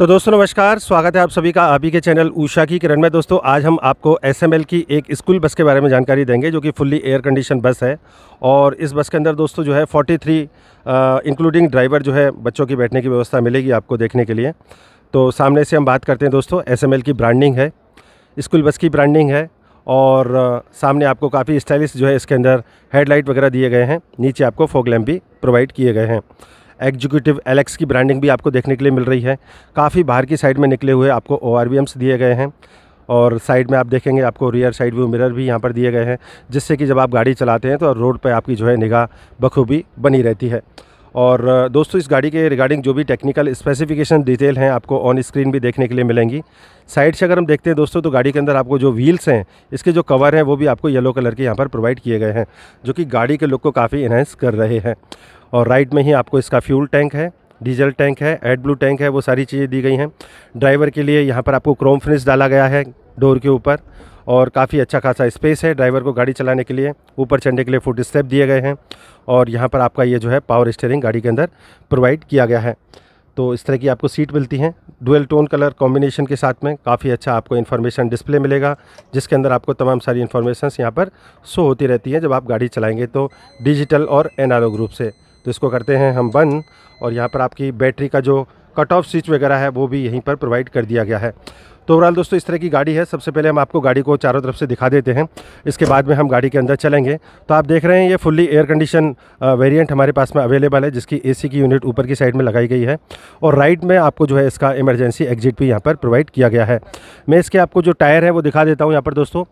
तो दोस्तों नमस्कार स्वागत है आप सभी का आप ही के चैनल ऊषा की किरण में दोस्तों आज हम आपको एसएमएल की एक स्कूल बस के बारे में जानकारी देंगे जो कि फुल्ली एयर कंडीशन बस है और इस बस के अंदर दोस्तों जो है 43 इंक्लूडिंग ड्राइवर जो है बच्चों की बैठने की व्यवस्था मिलेगी आपको देखने के लिए तो सामने से हम बात करते हैं दोस्तों एस की ब्रांडिंग है स्कूल बस की ब्रांडिंग है और सामने आपको काफ़ी स्टाइलिश जो है इसके अंदर हेडलाइट वगैरह दिए गए हैं नीचे आपको फोक लैम्प भी प्रोवाइड किए गए हैं एग्जीक्यूटिव एलेक्स की ब्रांडिंग भी आपको देखने के लिए मिल रही है काफ़ी बाहर की साइड में निकले हुए आपको ओ दिए गए हैं और साइड में आप देखेंगे आपको रियर साइड व्यू मिरर भी यहाँ पर दिए गए हैं जिससे कि जब आप गाड़ी चलाते हैं तो रोड पर आपकी जो है निगाह बखूबी बनी रहती है और दोस्तों इस गाड़ी के रिगार्डिंग जो भी टेक्निकल स्पेसिफिकेशन डिटेल हैं आपको ऑन स्क्रीन भी देखने के लिए मिलेंगी साइड से अगर हम देखते हैं दोस्तों तो गाड़ी के अंदर आपको जो व्हील्स हैं इसके जो कवर हैं वो भी आपको येलो कलर के यहाँ पर प्रोवाइड किए गए हैं जो कि गाड़ी के लुक को काफ़ी इन्हेंस कर रहे हैं और राइट में ही आपको इसका फ्यूल टैंक है डीजल टैंक है एड ब्लू टैंक है वो सारी चीज़ें दी गई हैं ड्राइवर के लिए यहाँ पर आपको क्रोम फिनिश डाला गया है डोर के ऊपर और काफ़ी अच्छा खासा स्पेस है ड्राइवर को गाड़ी चलाने के लिए ऊपर चढ़ने के लिए फुट स्टेप दिए गए हैं और यहाँ पर आपका ये जो है पावर स्टेयरिंग गाड़ी के अंदर प्रोवाइड किया गया है तो इस तरह की आपको सीट मिलती हैं डुअल टोन कलर कॉम्बिनेशन के साथ में काफ़ी अच्छा आपको इन्फॉर्मेशन डिस्प्ले मिलेगा जिसके अंदर आपको तमाम सारी इन्फॉर्मेशन यहाँ पर शो होती रहती हैं जब आप गाड़ी चलाएँगे तो डिजिटल और एनालॉग रूप से तो इसको करते हैं हम बंद और यहाँ पर आपकी बैटरी का जो कट ऑफ स्विच वगैरह है वो भी यहीं पर प्रोवाइड कर दिया गया है तो ओवरऑल दोस्तों इस तरह की गाड़ी है सबसे पहले हम आपको गाड़ी को चारों तरफ से दिखा देते हैं इसके बाद में हम गाड़ी के अंदर चलेंगे तो आप देख रहे हैं ये फुल्ली एयर कंडीशन वेरिएंट हमारे पास में अवेलेबल है जिसकी ए की यूनिट ऊपर की साइड में लगाई गई है और राइट में आपको जो है इसका इमरजेंसी एग्जिट भी यहाँ पर प्रोवाइड किया गया है मैं इसके आपको जो टायर है वो दिखा देता हूँ यहाँ पर दोस्तों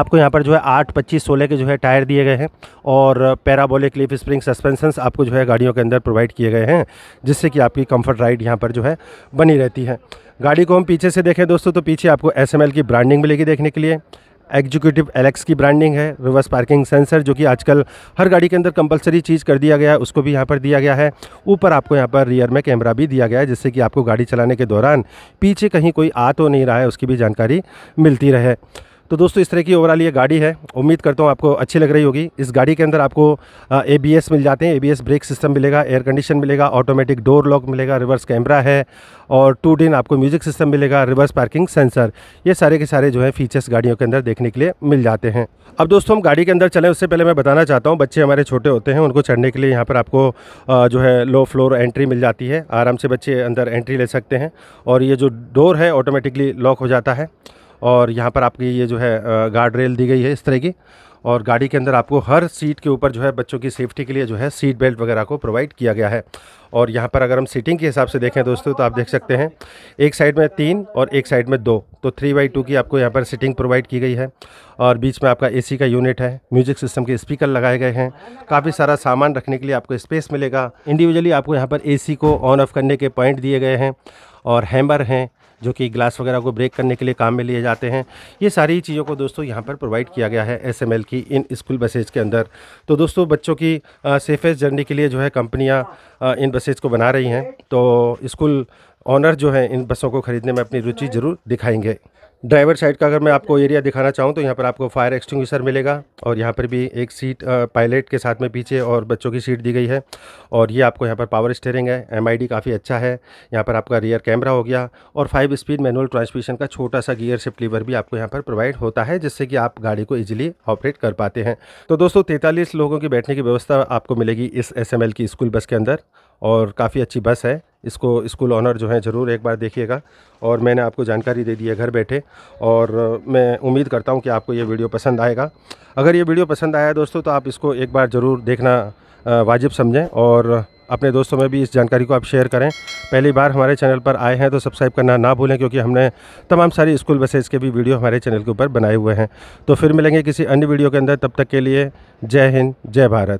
आपको यहाँ पर जो है आठ पच्चीस सोलह के जो है टायर दिए गए हैं और पैराबोलिक लिप स्प्रिंग सस्पेंसन्स आपको जो है गाड़ियों के अंदर प्रोवाइड किए गए हैं जिससे कि आपकी कंफर्ट राइड यहाँ पर जो है बनी रहती है गाड़ी को हम पीछे से देखें दोस्तों तो पीछे आपको एस की ब्रांडिंग मिलेगी देखने के लिए एग्जीक्यूटिव एलेक्स की ब्रांडिंग है रिवर्स पार्किंग सेंसर जो कि आजकल हर गाड़ी के अंदर कंपलसरी चीज़ कर दिया गया है उसको भी यहाँ पर दिया गया है ऊपर आपको यहाँ पर रियर में कैमरा भी दिया गया है जिससे कि आपको गाड़ी चलाने के दौरान पीछे कहीं कोई आ तो नहीं रहा है उसकी भी जानकारी मिलती रहे तो दोस्तों इस तरह की ओवरऑल ये गाड़ी है उम्मीद करता हूँ आपको अच्छी लग रही होगी इस गाड़ी के अंदर आपको ए मिल जाते हैं ए ब्रेक सिस्टम मिलेगा एयर कंडीशन मिलेगा ऑटोमेटिक डोर लॉक मिलेगा रिवर्स कैमरा है और टू डिन आपको म्यूजिक सिस्टम मिलेगा रिवर्स पार्किंग सेंसर ये सारे के सारे जो है फीचर्स गाड़ियों के अंदर देखने के लिए मिल जाते हैं अब दोस्तों हम गाड़ी के अंदर चलें उससे पहले मैं बताना चाहता हूँ बच्चे हमारे छोटे होते हैं उनको चढ़ने के लिए यहाँ पर आपको जो है लो फ्लोर एंट्री मिल जाती है आराम से बच्चे अंदर एंट्री ले सकते हैं और ये जो डोर है ऑटोमेटिकली लॉक हो जाता है और यहाँ पर आपकी ये जो है गार्ड रेल दी गई है इस तरह की और गाड़ी के अंदर आपको हर सीट के ऊपर जो है बच्चों की सेफ्टी के लिए जो है सीट बेल्ट वगैरह को प्रोवाइड किया गया है और यहाँ पर अगर हम सीटिंग के हिसाब से देखें दोस्तों तो आप देख सकते हैं एक साइड में तीन और एक साइड में दो तो थ्री बाई टू की आपको यहाँ पर सीटिंग प्रोवाइड की गई है और बीच में आपका एसी का यूनिट है म्यूजिक सिस्टम के स्पीकर लगाए गए हैं काफ़ी सारा सामान रखने के लिए आपको स्पेस मिलेगा इंडिविजुअली आपको यहाँ पर ए को ऑन ऑफ करने के पॉइंट दिए गए हैं और हैमर हैं जो कि ग्लास वगैरह को ब्रेक करने के लिए काम में लिए जाते हैं ये सारी चीज़ों को दोस्तों यहाँ पर प्रोवाइड किया गया है एस की इन स्कूल बसेज के अंदर तो दोस्तों बच्चों की सेफेस्ट जर्नी के लिए जो है कंपनियाँ इन बसेज को बना रही हैं तो स्कूल ऑनर जो हैं इन बसों को ख़रीदने में अपनी रुचि ज़रूर दिखाएंगे ड्राइवर साइड का अगर मैं आपको एरिया दिखाना चाहूँ तो यहाँ पर आपको फायर एक्सटिंग मिलेगा और यहाँ पर भी एक सीट पायलट के साथ में पीछे और बच्चों की सीट दी गई है और ये आपको यहाँ पर पावर स्टेयरिंग है एम काफ़ी अच्छा है यहाँ पर आपका रियर कैमरा हो गया और फाइव स्पीड मैनुअल ट्रांसमिशन का छोटा सा गियर शिफ्ट लीवर भी आपको यहाँ पर प्रोवाइड होता है जिससे कि आप गाड़ी को ईजिली ऑपरेट कर पाते हैं तो दोस्तों तैंतालीस लोगों की बैठने की व्यवस्था आपको मिलेगी इस एस की स्कूल बस के अंदर और काफ़ी अच्छी बस है इसको स्कूल ऑनर जो है ज़रूर एक बार देखिएगा और मैंने आपको जानकारी दे दी है घर बैठे और मैं उम्मीद करता हूँ कि आपको ये वीडियो पसंद आएगा अगर ये वीडियो पसंद आया दोस्तों तो आप इसको एक बार ज़रूर देखना वाजिब समझें और अपने दोस्तों में भी इस जानकारी को आप शेयर करें पहली बार हमारे चैनल पर आए हैं तो सब्सक्राइब करना ना भूलें क्योंकि हमने तमाम सारी स्कूल बसेज के भी वीडियो हमारे चैनल के ऊपर बनाए हुए हैं तो फिर मिलेंगे किसी अन्य वीडियो के अंदर तब तक के लिए जय हिंद जय भारत